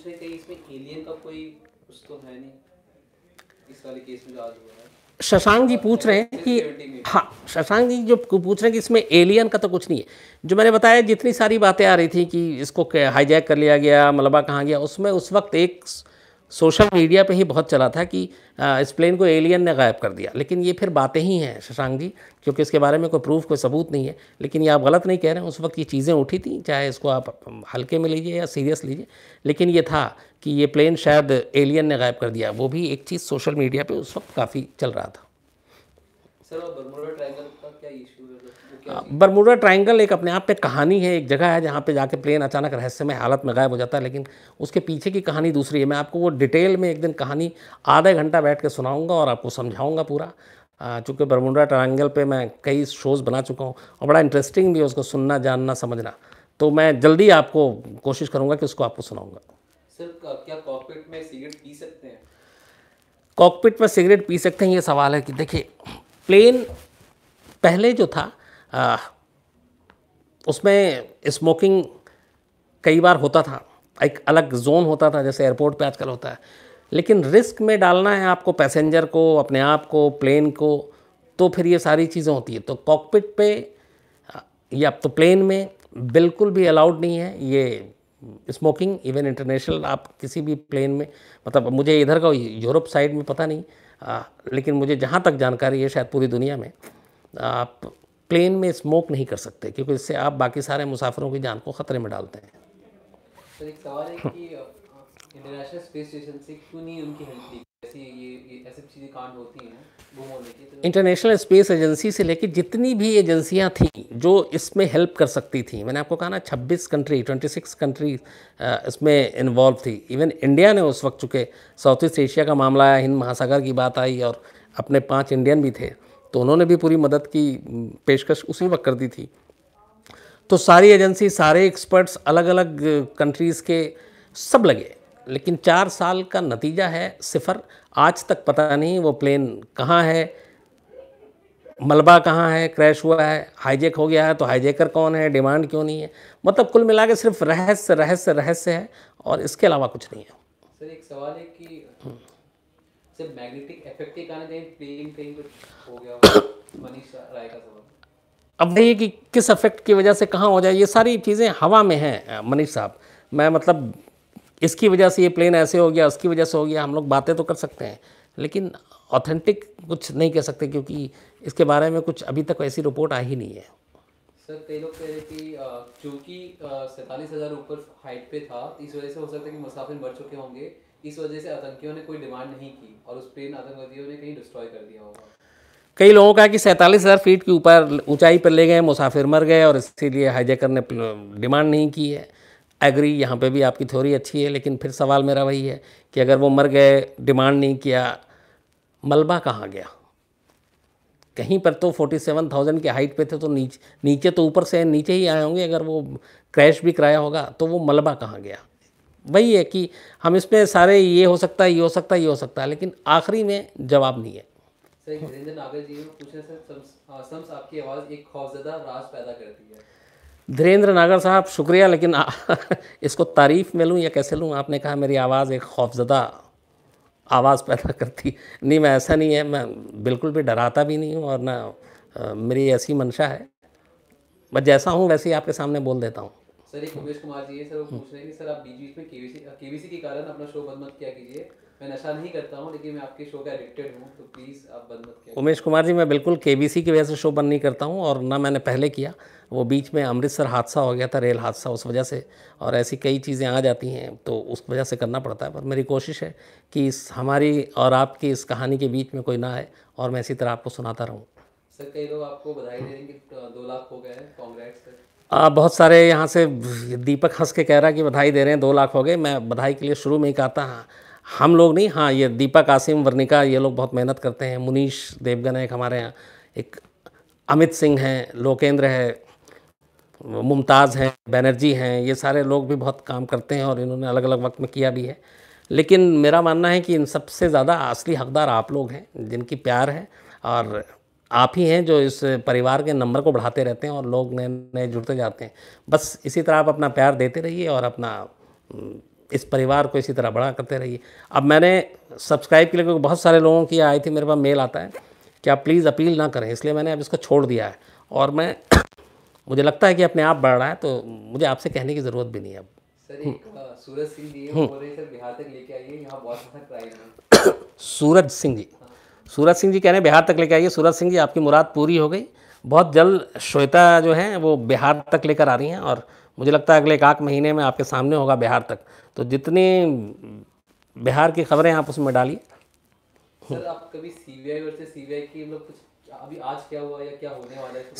तो
शशांक जी पूछ रहे हैं कि हाँ शशांक जी जो पूछ रहे हैं कि इसमें एलियन का तो कुछ नहीं है जो मैंने बताया जितनी सारी बातें आ रही थी कि इसको हाईजैक कर लिया गया मलबा कहाँ गया उसमें उस वक्त एक सोशल मीडिया पे ही बहुत चला था कि इस प्लेन को एलियन ने गायब कर दिया लेकिन ये फिर बातें ही हैं शशांक जी क्योंकि इसके बारे में कोई प्रूफ कोई सबूत नहीं है लेकिन ये आप गलत नहीं कह रहे हैं उस वक्त ये चीज़ें उठी थी चाहे इसको आप हल्के में लीजिए या सीरियस लीजिए लेकिन ये था कि ये प्लेन शायद एलियन ने गायब कर दिया वो भी एक चीज़ सोशल मीडिया पर उस वक्त काफ़ी चल रहा था
बरमूडा
ट्रायंगल मतलब हाँ, एक अपने आप पे कहानी है एक जगह है जहाँ पे जाके प्लेन अचानक रहस्यमय हालत में गायब हो जाता है लेकिन उसके पीछे की कहानी दूसरी है मैं आपको वो डिटेल में एक दिन कहानी आधा घंटा बैठ के सुनाऊँगा और आपको समझाऊँगा पूरा चूँकि बरमुंडा ट्रायंगल पे मैं कई शोज़ बना चुका हूँ और बड़ा इंटरेस्टिंग भी है उसको सुनना जानना समझना तो मैं जल्दी आपको कोशिश करूँगा कि उसको आपको सुनाऊँगा
सर क्या कॉकपिट में सिगरेट पी सकते हैं
कॉकपिट में सिगरेट पी सकते हैं ये सवाल है कि देखिए प्लेन पहले जो था आ, उसमें स्मोकिंग कई बार होता था एक अलग जोन होता था जैसे एयरपोर्ट पे आजकल होता है लेकिन रिस्क में डालना है आपको पैसेंजर को अपने आप को प्लेन को तो फिर ये सारी चीज़ें होती है तो कॉकपिट पे या तो प्लेन में बिल्कुल भी अलाउड नहीं है ये स्मोकिंग इवन इंटरनेशनल आप किसी भी प्लेन में मतलब मुझे इधर का यूरोप साइड में पता नहीं आ, लेकिन मुझे जहाँ तक जानकारी है शायद पूरी दुनिया में आप प्लेन में स्मोक नहीं कर सकते क्योंकि इससे आप बाकी सारे मुसाफिरों की जान को ख़तरे में डालते हैं
सर एक सवाल है कि इंटरनेशनल स्पेस स्टेशन से क्यों नहीं उनकी हेल्प ली
इंटरनेशनल स्पेस एजेंसी से लेकर जितनी भी एजेंसियां थीं जो इसमें हेल्प कर सकती थी मैंने आपको कहा ना 26 कंट्री 26 कंट्री इसमें इन्वॉल्व थी इवन इंडिया ने उस वक्त चुके साउथ ईस्ट एशिया का मामला आया हिंद महासागर की बात आई और अपने पांच इंडियन भी थे तो उन्होंने भी पूरी मदद की पेशकश उसी वक्त कर दी थी तो सारी एजेंसी सारे एक्सपर्ट्स अलग अलग कंट्रीज़ के सब लगे लेकिन चार साल का नतीजा है सिफर आज तक पता नहीं वो प्लेन कहाँ है मलबा कहाँ है क्रैश हुआ है हाईजेक हो गया है तो हाईजेकर कौन है डिमांड क्यों नहीं है मतलब कुल मिला के सिर्फ रहस्य रहस्य रहस्य है और इसके अलावा कुछ नहीं है
सर एक सवाल है कि सिर्फ मैग्नेटिक इफेक्ट के कारण प्लेन कहीं कुछ हो गया मनीष राय का सवाल
अब नहीं कि किस इफेक्ट की वजह से कहाँ हो जाए ये सारी चीज़ें हवा में हैं मनीष साहब मैं मतलब इसकी वजह से ये प्लेन ऐसे हो गया उसकी वजह से हो गया हम लोग बातें तो कर सकते हैं लेकिन ऑथेंटिक कुछ नहीं कह सकते क्योंकि इसके बारे में कुछ अभी तक ऐसी रिपोर्ट आई ही नहीं है
सर कई लोग कह रहे कि चूंकि सैंतालीस हज़ार ऊपर हाइट पे था इस वजह से हो सकता है कि मुसाफिर मर चुके होंगे इस वजह से आतंकियों ने कोई डिमांड नहीं की और उस प्लेन आतंकवादियों ने कहीं डिस्ट्रॉय
कर दिया होगा कई लोगों का कि सैंतालीस हज़ार फीट के ऊपर ऊंचाई पर ले गए मुसाफिर मर गए और इसीलिए हाईजेकर ने डिमांड नहीं की है एग्री यहाँ पे भी आपकी थ्योरी अच्छी है लेकिन फिर सवाल मेरा वही है कि अगर वो मर गए डिमांड नहीं किया मलबा कहाँ गया कहीं पर तो 47,000 की हाइट पे थे तो नीचे नीचे तो ऊपर से नीचे ही आए होंगे अगर वो क्रैश भी कराया होगा तो वो मलबा कहाँ गया वही है कि हम इसमें सारे ये हो सकता है ये हो सकता है ये हो सकता है लेकिन आखिरी में जवाब नहीं है
सर जी पूछा सर हाँ, आपकी आवाज़ एक खौफजदा राज पैदा करती है
धीरेन्द्र नागर साहब शुक्रिया लेकिन आ, इसको तारीफ़ में लूँ या कैसे लूँ आपने कहा मेरी आवाज़ एक खौफजदा आवाज़ पैदा करती नहीं मैं ऐसा नहीं है मैं बिल्कुल भी डराता भी नहीं हूँ और ना आ, मेरी ऐसी मंशा है मैं जैसा हूँ वैसे ही आपके सामने बोल देता हूँ
सर एक उमेश कुमार जी है सर वो पूछ रहे हैं कि सर आप बीजेपी के में केवीसी केवीसी के कारण अपना शो बंद मत किया कीजिए मैं नशा नहीं करता हूँ लेकिन मैं आपके शो का एडिक्टेड हूँ तो प्लीज़ आप बंद मत
उमेश कुमार जी मैं बिल्कुल सी की वजह से शो बंद नहीं करता हूँ और ना मैंने पहले किया वो बीच में अमृतसर हादसा हो गया था रेल हादसा उस वजह से और ऐसी कई चीज़ें आ जाती हैं तो उस वजह से करना पड़ता है पर मेरी कोशिश है कि इस हमारी और आपकी इस कहानी के बीच में कोई ना आए और मैं इसी तरह आपको सुनाता रहूँ
सर कई लोग आपको बधाई दे रहे हैं कि दो लाख हो गए हैं
कांग्रेस आप बहुत सारे यहाँ से दीपक हंस के कह रहा कि बधाई दे रहे हैं दो लाख हो गए मैं बधाई के लिए शुरू में ही कहता हाँ हम लोग नहीं हाँ ये दीपक आसिम वर्णिका ये लोग बहुत मेहनत करते हैं मुनीश देवगन है एक हमारे यहाँ एक अमित सिंह हैं लोकेंद्र है मुमताज़ हैं बैनर्जी हैं ये सारे लोग भी बहुत काम करते हैं और इन्होंने अलग अलग वक्त में किया भी है लेकिन मेरा मानना है कि इन सबसे ज़्यादा असली हकदार आप लोग हैं जिनकी प्यार है और आप ही हैं जो इस परिवार के नंबर को बढ़ाते रहते हैं और लोग नए नए जुड़ते जाते हैं बस इसी तरह आप अपना प्यार देते रहिए और अपना इस परिवार को इसी तरह बड़ा करते रहिए अब मैंने सब्सक्राइब के लिए क्योंकि बहुत सारे लोगों की आई थी मेरे पास मेल आता है कि आप प्लीज़ अपील ना करें इसलिए मैंने अब इसको छोड़ दिया है और मैं मुझे लगता है कि अपने आप बढ़ रहा है तो मुझे आपसे कहने की ज़रूरत भी नहीं है अब हम्म।
सूरज सिंह जी हम्म। सर बिहार तक लेके आइए बहुत अच्छा
सूरज सिंह जी सूरज सिंह जी कह रहे हैं बिहार तक लेके आइए सूरज सिंह जी आपकी मुराद पूरी हो गई बहुत जल्द श्वेता जो है वो बिहार तक लेकर आ रही हैं और मुझे लगता है अगले एक आठ महीने में आपके सामने होगा बिहार तक तो जितनी बिहार की खबरें आप उसमें डालिए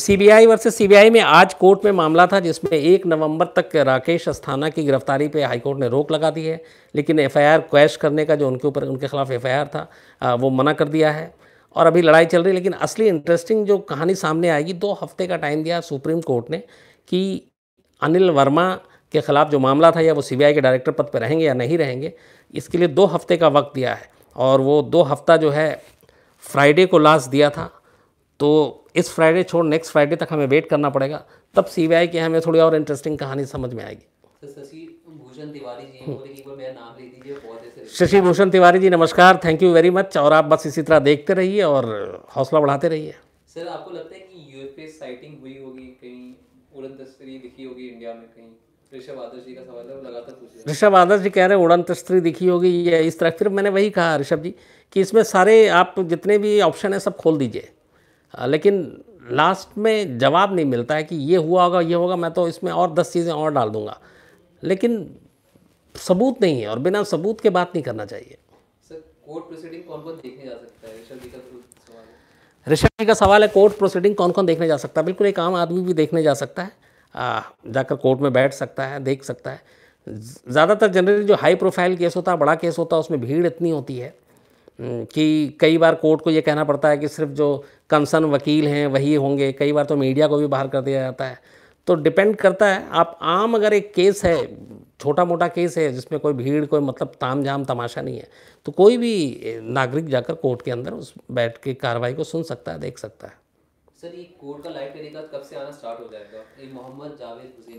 सी बी कभी वर्सेज सी बी आई में आज कोर्ट में मामला था जिसमें एक नवंबर तक राकेश अस्थाना की गिरफ्तारी पे हाईकोर्ट ने रोक लगा दी है लेकिन एफ आई आर कैश करने का जो उनके ऊपर उनके खिलाफ एफ आई आर था आ, वो मना कर दिया है और अभी लड़ाई चल रही है लेकिन असली इंटरेस्टिंग जो कहानी सामने आएगी दो हफ्ते का टाइम दिया सुप्रीम कोर्ट ने कि अनिल वर्मा के ख़िलाफ़ जो मामला था या वो सीबीआई के डायरेक्टर पद पर रहेंगे या नहीं रहेंगे इसके लिए दो हफ्ते का वक्त दिया है और वो दो हफ्ता जो है फ्राइडे को लास्ट दिया था तो इस फ्राइडे छोड़ नेक्स्ट फ्राइडे तक हमें वेट करना पड़ेगा तब सीबीआई की हमें थोड़ी और इंटरेस्टिंग कहानी समझ में आएगी
हम्म। शशि भूषण
तिवारी जी नमस्कार थैंक यू वेरी मच और आप बस इसी तरह देखते रहिए और हौसला बढ़ाते रहिए
सर आपको लगता है दिखी होगी इंडिया में कहीं ऋषभ आदर्श
जी कह रहे हैं उड़ंत स्त्री दिखी होगी ये इस तरह फिर मैंने वही कहा ऋषभ जी कि इसमें सारे आप जितने भी ऑप्शन है सब खोल दीजिए लेकिन लास्ट में जवाब नहीं मिलता है कि ये हुआ होगा ये होगा मैं तो इसमें और दस चीज़ें और डाल दूंगा लेकिन सबूत नहीं है और बिना सबूत के बात नहीं करना चाहिए
सर तो
ऋषभ जी का सवाल है कोर्ट प्रोसीडिंग कौन कौन देखने जा सकता है बिल्कुल एक आम आदमी भी देखने जा सकता है जाकर कोर्ट में बैठ सकता है देख सकता है ज़्यादातर जनरली जो हाई प्रोफाइल केस होता है बड़ा केस होता है उसमें भीड़ इतनी होती है हम्म, कि कई बार कोर्ट को ये कहना पड़ता है कि सिर्फ जो कंसर्न वकील हैं वही होंगे कई बार तो मीडिया को भी बाहर कर दिया जाता है तो डिपेंड करता है आप आम अगर एक केस है छोटा मोटा केस है जिसमें कोई भीड़ कोई मतलब ताम झाम तमाशा नहीं है तो कोई भी नागरिक जाकर कोर्ट के अंदर उस बैठ के कार्रवाई को सुन सकता है देख सकता है
सर ये कब से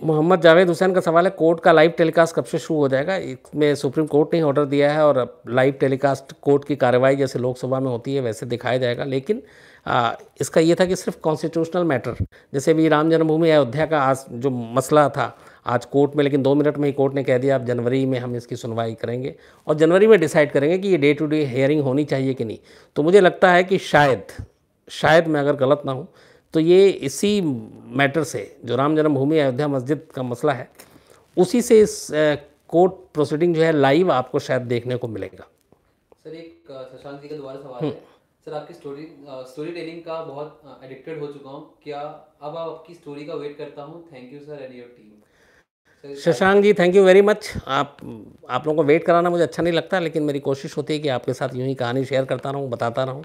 मोहम्मद
जावेद हुसैन का सवाल है कोर्ट का लाइव टेलीकास्ट कब से शुरू हो जाएगा इसमें सुप्रीम कोर्ट ने ऑर्डर दिया है और लाइव टेलीकास्ट कोर्ट की कार्रवाई जैसे लोकसभा में होती है वैसे दिखाया जाएगा लेकिन आ, इसका ये था कि सिर्फ कॉन्स्टिट्यूशनल मैटर जैसे भी राम जन्मभूमि अयोध्या का आज जो मसला था आज कोर्ट में लेकिन दो मिनट में ही कोर्ट ने कह दिया आप जनवरी में हम इसकी सुनवाई करेंगे और जनवरी में डिसाइड करेंगे कि ये डे टू डे हेयरिंग होनी चाहिए कि नहीं तो मुझे लगता है कि शायद शायद मैं अगर गलत ना हूँ तो ये इसी मैटर से जो राम जन्मभूमि अयोध्या मस्जिद का मसला है उसी से इस कोर्ट प्रोसीडिंग जो है लाइव आपको शायद देखने को मिलेगा
सर एक शशांक जी का दोबारा सवाल हम्म। है सर आपकी स्टोरी स्टोरी टेलिंग का बहुत एडिक्टेड हो चुका हूँ क्या अब आपकी स्टोरी का वेट करता हूँ thank you sir and your team
Shashank ji thank you very much आप आप लोगों को वेट कराना मुझे अच्छा नहीं लगता लेकिन मेरी कोशिश होती है कि आपके साथ यूं ही कहानी शेयर करता रहूँ बताता रहूं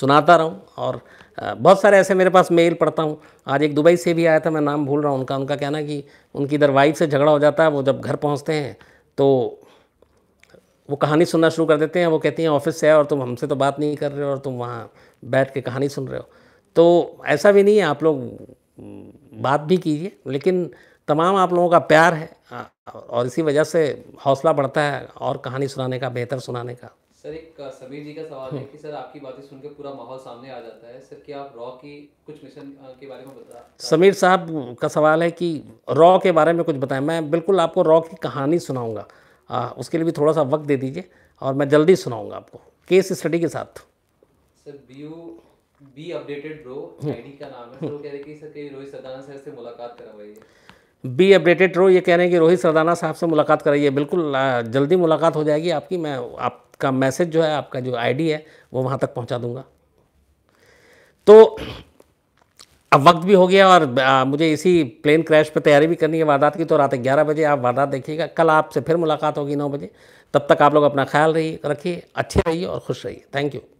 सुनाता रहूँ और बहुत सारे ऐसे मेरे पास मेल पढ़ता हूँ आज एक दुबई से भी आया था मैं नाम भूल रहा हूँ उनका उनका कहना कि उनकी इधर वाइफ से झगड़ा हो जाता है वो जब घर पहुँचते हैं तो वो कहानी सुनना शुरू कर देते हैं वो कहती हैं ऑफिस से है और तुम हमसे तो बात नहीं कर रहे हो और तुम वहाँ बैठ के कहानी सुन रहे हो तो ऐसा भी नहीं है आप लोग बात भी कीजिए लेकिन तमाम आप लोगों का प्यार है और इसी वजह से हौसला बढ़ता है और कहानी सुनाने का बेहतर सुनाने का
सर एक समीर जी का सवाल है हाँ। कि सर आपकी बातें सुनकर पूरा माहौल सामने आ जाता है सर क्या आप रॉ की कुछ मिशन के बारे में बता
समीर साहब का सवाल है कि रॉ के बारे में कुछ बताएं मैं बिल्कुल आपको रॉ की कहानी सुनाऊंगा उसके लिए भी थोड़ा सा वक्त दे दीजिए और मैं जल्दी सुनाऊंगा आपको केस स्टडी के साथ
sir be you be updated bro हाँ। आईडी का नाम है तो कह रहे कि सर कहीं रोहित सदानंद सर से मुलाकात करवाइए
बी अपडेटेड रो ये कह रहे हैं कि रोहित सरदाना साहब से मुलाकात कराइए बिल्कुल जल्दी मुलाकात हो जाएगी आपकी मैं आप आपका मैसेज जो है आपका जो आईडी है वो वहाँ तक पहुँचा दूँगा तो अब वक्त भी हो गया और आ, मुझे इसी प्लेन क्रैश पर तैयारी भी करनी है वारदात की तो रात ग्यारह बजे आप वारदात देखिएगा कल आपसे फिर मुलाकात होगी नौ बजे तब तक आप लोग अपना ख्याल रहिए रखिए अच्छे रहिए और खुश रहिए थैंक यू